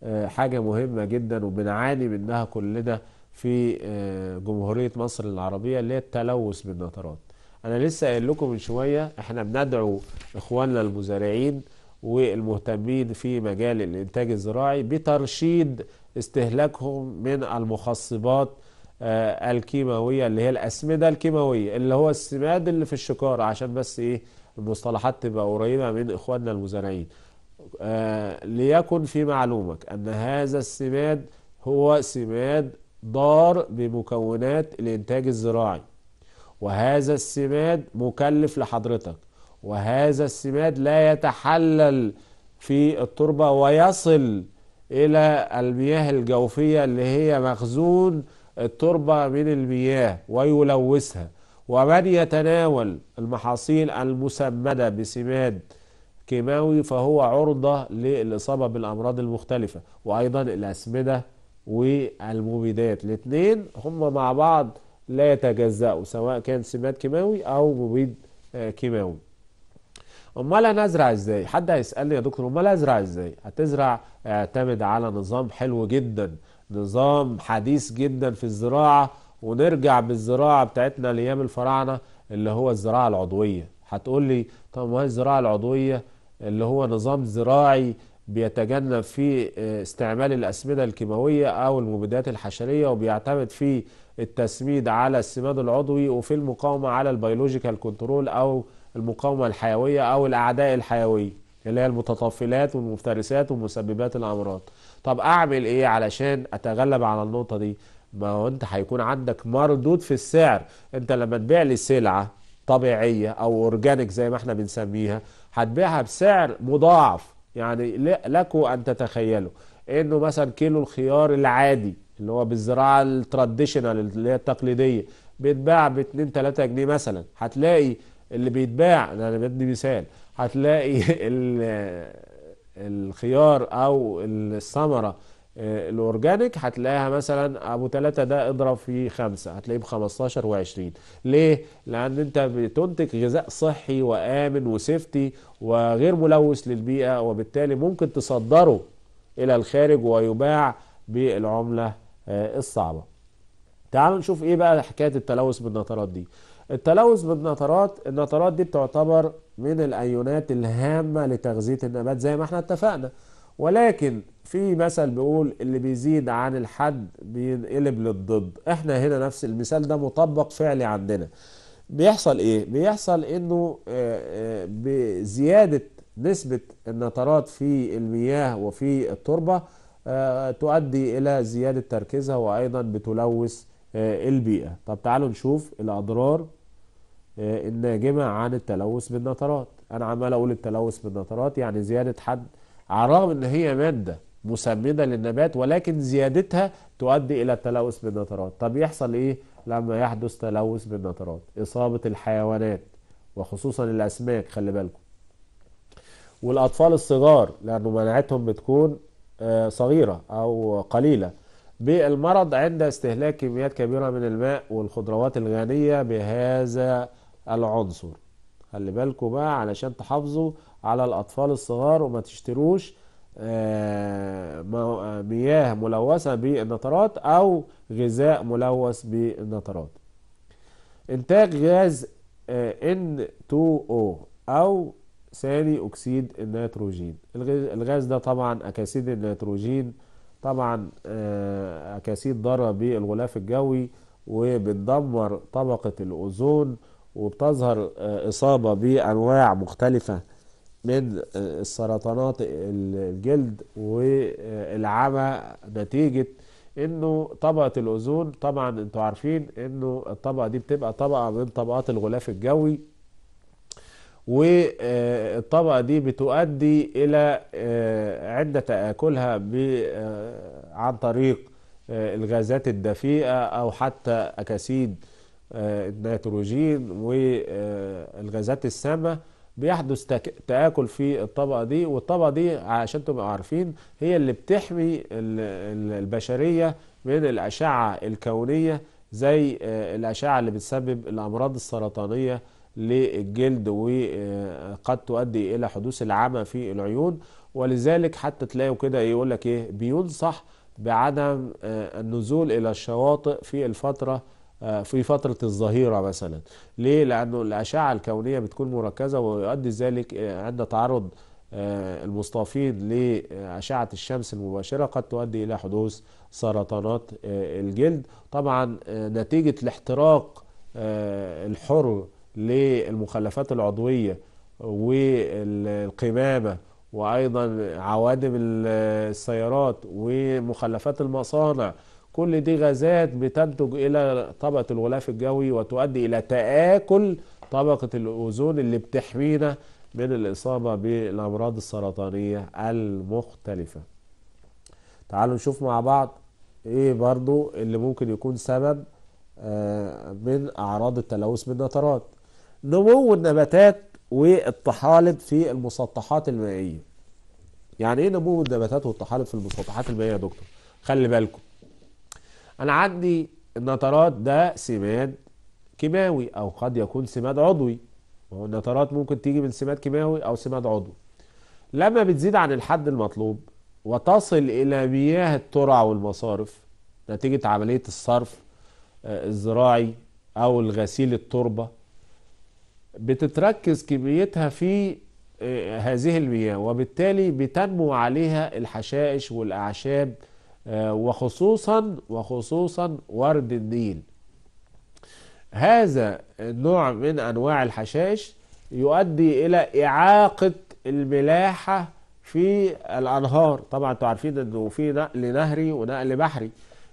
آه، حاجة مهمة جدا وبنعاني منها كلنا في آه، جمهورية مصر العربية اللي هي التلوث بالنترات أنا لسه قايل لكم من شوية إحنا بندعو إخواننا المزارعين والمهتمين في مجال الإنتاج الزراعي بترشيد استهلاكهم من المخصبات آه، الكيماوية اللي هي الأسمدة الكيماوية اللي هو السماد اللي في الشكارة عشان بس إيه المصطلحات تبقى قريبة من إخواننا المزارعين آه، ليكن في معلومك أن هذا السماد هو سماد ضار بمكونات الإنتاج الزراعي وهذا السماد مكلف لحضرتك وهذا السماد لا يتحلل في التربة ويصل إلى المياه الجوفية اللي هي مخزون التربة من المياه ويلوثها ومن يتناول المحاصيل المسمدة بسماد كيماوي فهو عرضة للإصابة بالأمراض المختلفة وأيضا الأسمدة والمبيدات الاثنين هم مع بعض لا يتجزأوا سواء كان سماد كيماوي أو مبيد آه، كيماوي امال انا ازرع ازاي حد هيسالني يا دكتور امال ازرع ازاي هتزرع آه، اعتمد على نظام حلو جدا نظام حديث جدا في الزراعة ونرجع بالزراعة بتاعتنا لأيام الفراعنة اللي هو الزراعة العضوية هتقول لي طب ما هي الزراعة العضوية اللي هو نظام زراعي بيتجنب فيه آه، استعمال الأسمدة الكيماوية أو المبيدات الحشرية وبيعتمد فيه التسميد على السماد العضوي وفي المقاومة على البيولوجيكال كنترول أو المقاومة الحيوية أو الأعداء الحيوية اللي هي المتطفلات والمفترسات ومسببات الأمراض طب اعمل ايه علشان اتغلب على النقطه دي ما هو انت هيكون عندك مردود في السعر انت لما تبيع لي سلعه طبيعيه او اورجانيك زي ما احنا بنسميها هتبيعها بسعر مضاعف يعني لكم ان تتخيلوا انه مثلا كيلو الخيار العادي اللي هو بالزراعه التراديشنال اللي هي التقليديه بيتباع ب 2 3 جنيه مثلا هتلاقي اللي بيتباع انا بدي مثال هتلاقي *laughs* الخيار او الثمره آه، الاورجانيك هتلاقيها مثلا ابو ثلاثة ده اضرب في خمسة هتلاقيه ب 15 و20 ليه لان انت بتنتج غذاء صحي وامن وسيفتي وغير ملوث للبيئه وبالتالي ممكن تصدره الى الخارج ويباع بالعمله آه، الصعبه تعالوا نشوف ايه بقى حكايه التلوث بالنطرات دي التلوث بالنترات النترات دي بتعتبر من الايونات الهامه لتغذيه النبات زي ما احنا اتفقنا ولكن في مثل بيقول اللي بيزيد عن الحد بينقلب للضد احنا هنا نفس المثال ده مطبق فعلي عندنا بيحصل ايه بيحصل انه آه، آه، بزياده نسبه النترات في المياه وفي التربه آه، تؤدي الى زياده تركيزها وايضا بتلوث البيئه طب تعالوا نشوف الاضرار الناجمة آه، عن التلوث بالنترات أنا عمال أقول التلوث بالنترات يعني زيادة حد على الرغم إن هي مادة مسمدة للنبات ولكن زيادتها تؤدي إلى التلوث بالنترات طب يحصل إيه لما يحدث تلوث بالنترات إصابة الحيوانات وخصوصا الأسماك خلي بالكم والأطفال الصغار لأنه مناعتهم بتكون آه، صغيرة أو قليلة بالمرض عند استهلاك كميات كبيرة من الماء والخضروات الغنية بهذا العنصر خلي بالكوا بقى علشان تحافظوا على الأطفال الصغار وما تشتروش آه، مياه ملوثة بالنترات أو غذاء ملوث بالنترات إنتاج غاز آه، N2O أو ثاني أكسيد النيتروجين الغاز ده طبعا أكاسيد النيتروجين طبعا آه، أكاسيد ضارة بالغلاف الجوي وبتدمر طبقة الأوزون وبتظهر آه، إصابة بأنواع مختلفة من آه، السرطانات الجلد والعمى نتيجة انه طبقة الاوزون طبعا انتوا عارفين انه الطبقة دي بتبقى طبقة من طبقات الغلاف الجوي والطبقة آه، دي بتؤدي الى عند تآكلها عن طريق الغازات الدفيئة او حتى اكاسيد آه، النيتروجين والغازات السامة بيحدث تآكل في الطبقة دي والطبقة دي عشان تبقوا عارفين هي اللي بتحمي البشرية من الأشعة الكونية زي آه، الأشعة اللي بتسبب الأمراض السرطانية للجلد وقد آه، تؤدي إلى حدوث العمى في العيون ولذلك حتى تلاقوا كده يقول لك إيه بينصح بعدم النزول إلى الشواطئ في الفترة آه، في فترة الظهيرة مثلا ليه؟ لأنه الأشعة الكونية بتكون مركزة ويؤدي ذلك آه، عند تعرض آه، المستفيض لأشعة الشمس المباشرة قد تؤدي إلى حدوث سرطانات الجلد طبعا نتيجة الاحتراق الحر للمخلفات العضوية والقمامة وأيضا عوادم السيارات ومخلفات المصانع كل دي غازات بتنتج الى طبقه الغلاف الجوي وتؤدي الى تاكل طبقه الاوزون اللي بتحمينا من الاصابه بالامراض السرطانيه المختلفه تعالوا نشوف مع بعض ايه برضو اللي ممكن يكون سبب آه، من اعراض التلوث بالنترات نمو النباتات والطحالب في المسطحات المائيه يعني ايه نمو النباتات والطحالب في المسطحات المائيه يا دكتور خلي بالكم أنا عندي النترات ده سماد كيماوي أو قد يكون سماد عضوي النترات ممكن تيجي من سماد كيماوي أو سماد عضوي لما بتزيد عن الحد المطلوب وتصل إلى مياه الترع والمصارف نتيجة عملية الصرف آه، الزراعي أو الغسيل التربة بتتركز كميتها في آه، هذه المياه وبالتالي بتنمو عليها الحشائش والأعشاب آه، وخصوصا وخصوصا ورد النيل هذا النوع من أنواع الحشائش يؤدي إلى إعاقة الملاحة في الأنهار طبعا انتوا عارفين أنه في نقل نهري ونقل بحري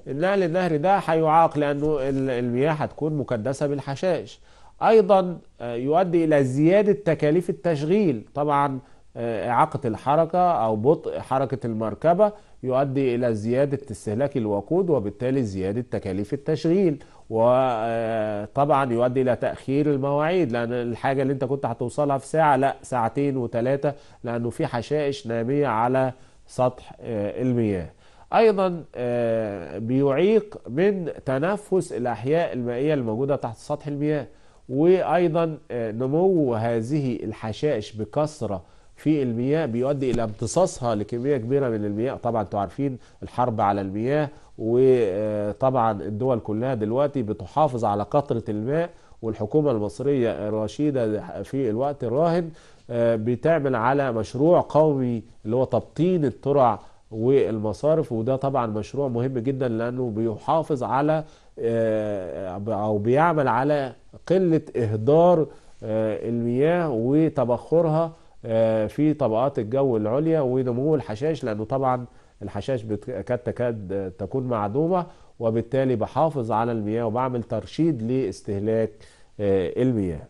النقل النهري ده هيعاق لأنه المياه هتكون مكدسة بالحشائش أيضا آه، يؤدي إلى زيادة تكاليف التشغيل طبعا آه، إعاقة الحركة أو بطء حركة المركبة يؤدي إلى زيادة استهلاك الوقود وبالتالي زيادة تكاليف التشغيل وطبعا يؤدي إلى تأخير المواعيد لأن الحاجة اللي أنت كنت هتوصلها في ساعة لا ساعتين وثلاثة لأنه في حشائش نامية على سطح آه، المياه ايضا آه، بيعيق من تنفس الاحياء المائيه الموجوده تحت سطح المياه وايضا نمو هذه الحشائش بكثره في المياه بيؤدي إلى امتصاصها لكمية كبيرة من المياه طبعا انتوا عارفين الحرب على المياه وطبعا الدول كلها دلوقتي بتحافظ على قطرة الماء والحكومة المصرية الرشيدة في الوقت الراهن آه، بتعمل على مشروع قومي اللي هو تبطين الترع والمصارف وده طبعا مشروع مهم جدا لانه بيحافظ على آه، او بيعمل على قله اهدار آه، المياه وتبخرها آه، في طبقات الجو العليا ونمو الحشائش لانه طبعا الحشائش قد تكاد تكون معدومه وبالتالي بحافظ على المياه وبعمل ترشيد لاستهلاك آه، المياه.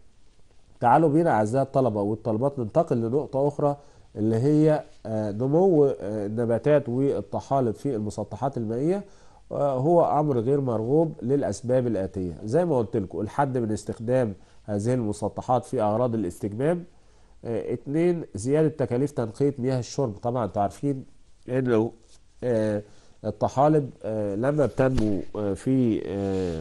تعالوا بينا اعزائي الطلبه والطالبات ننتقل لنقطه اخرى اللي هي آه، نمو النباتات والطحالب في المسطحات المائيه هو امر غير مرغوب للاسباب الاتيه زي ما قلت لكم الحد من استخدام هذه المسطحات في اغراض الاستجمام آه، اتنين زيادة تكاليف تنقية مياه الشرب طبعا انتوا عارفين انه آه، الطحالب آه، لما بتنمو في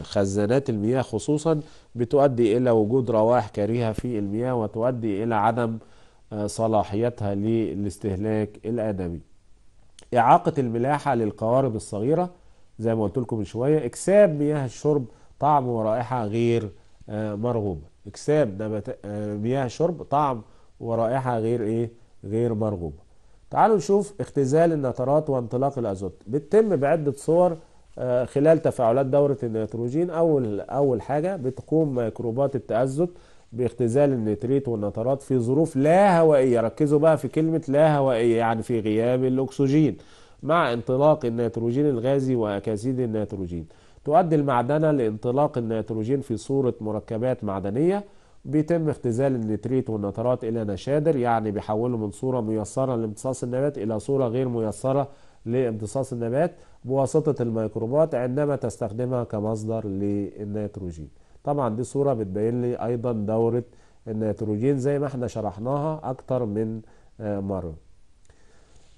خزانات المياه خصوصا بتؤدي الى وجود روائح كريهة في المياه وتؤدي الى عدم صلاحيتها للاستهلاك الآدمي إعاقة الملاحة للقوارب الصغيرة زي ما قلت لكم من شوية إكساب مياه الشرب طعم ورائحة غير مرغوبة إكساب مياه الشرب طعم ورائحة غير إيه غير مرغوبة تعالوا نشوف اختزال النترات وانطلاق الأزوت بتتم بعدة صور آه، خلال تفاعلات دورة النيتروجين أول, أول حاجة بتقوم ميكروبات التازوت باختزال النيتريت والنترات في ظروف لا هوائية ركزوا بقى في كلمة لا هوائية يعني في غياب الأكسجين مع انطلاق النيتروجين الغازي وأكاسيد النيتروجين تؤدي المعدنة لانطلاق النيتروجين في صورة مركبات معدنية بيتم اختزال النتريت والنترات إلى نشادر يعني بيحوله من صورة ميسرة لامتصاص النبات إلى صورة غير ميسرة لامتصاص النبات بواسطة الميكروبات عندما تستخدمها كمصدر للنيتروجين طبعا دي صورة بتبين لي أيضا دورة النيتروجين زي ما احنا شرحناها أكتر من آه، مرة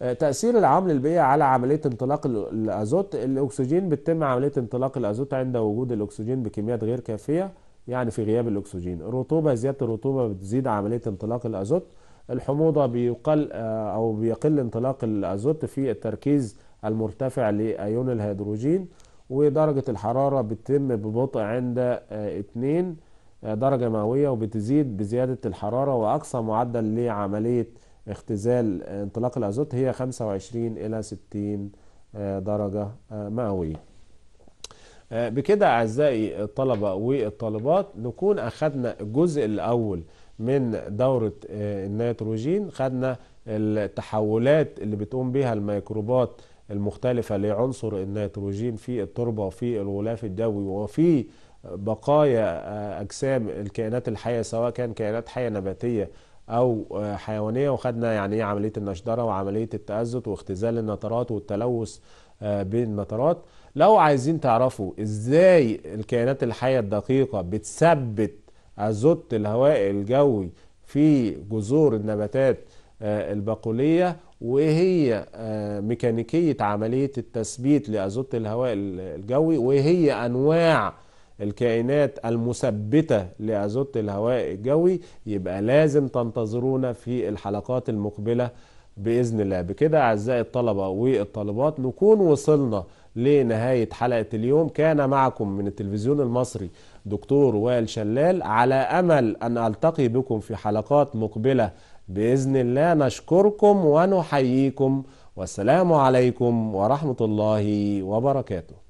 آه، تأثير العمل البيئي على عملية انطلاق الأزوت الأكسجين بتتم عملية انطلاق الأزوت عند وجود الأكسجين بكميات غير كافية يعني في غياب الأكسجين الرطوبة زيادة الرطوبة بتزيد عملية انطلاق الأزوت الحموضة بيقل آه، أو بيقل انطلاق الأزوت في التركيز المرتفع لأيون الهيدروجين ودرجة الحرارة بتتم ببطء عند 2 آه، آه، درجة مئوية وبتزيد بزيادة الحرارة وأقصى معدل لعملية اختزال انطلاق الأزوت هي 25 إلى 60 درجة مئوية آه، بكده أعزائي الطلبة والطالبات نكون أخذنا الجزء الأول من دورة آه، النيتروجين خدنا التحولات اللي بتقوم بها الميكروبات المختلفة لعنصر النيتروجين في التربة وفي الغلاف الجوي وفي بقايا آه، أجسام الكائنات الحية سواء كان كائنات حية نباتية أو حيوانية وخدنا يعني إيه عملية النشدرة وعملية التأزت واختزال النترات والتلوث بالنترات لو عايزين تعرفوا ازاي الكائنات الحية الدقيقة بتثبت ازوت الهواء الجوي في جذور النباتات آه، البقولية وايه هي آه، ميكانيكية عملية التثبيت لازوت الهواء الجوي وايه هي انواع الكائنات المثبتة لأزوت الهواء الجوي يبقى لازم تنتظرونا في الحلقات المقبلة بإذن الله بكده أعزائي الطلبة والطالبات نكون وصلنا لنهاية حلقة اليوم كان معكم من التلفزيون المصري دكتور وائل شلال على أمل أن ألتقي بكم في حلقات مقبلة بإذن الله نشكركم ونحييكم والسلام عليكم ورحمة الله وبركاته